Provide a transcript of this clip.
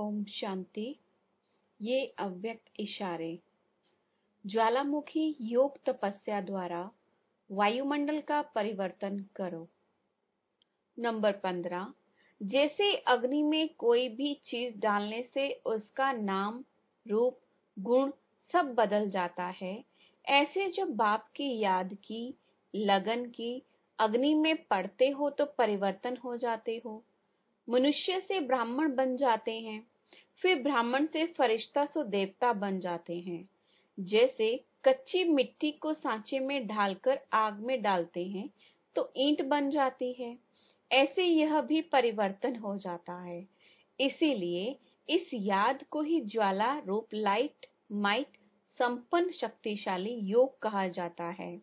ओम शांति ये अव्यक्त इशारे ज्वालामुखी योग तपस्या द्वारा वायुमंडल का परिवर्तन करो नंबर पंद्रह जैसे अग्नि में कोई भी चीज डालने से उसका नाम रूप गुण सब बदल जाता है ऐसे जब बाप की याद की लगन की अग्नि में पड़ते हो तो परिवर्तन हो जाते हो मनुष्य से ब्राह्मण बन जाते हैं फिर ब्राह्मण से फरिश्ता सो देवता बन जाते हैं जैसे कच्ची मिट्टी को सांचे में ढालकर आग में डालते हैं तो ईंट बन जाती है ऐसे यह भी परिवर्तन हो जाता है इसीलिए इस याद को ही ज्वाला रूप लाइट माइट संपन्न शक्तिशाली योग कहा जाता है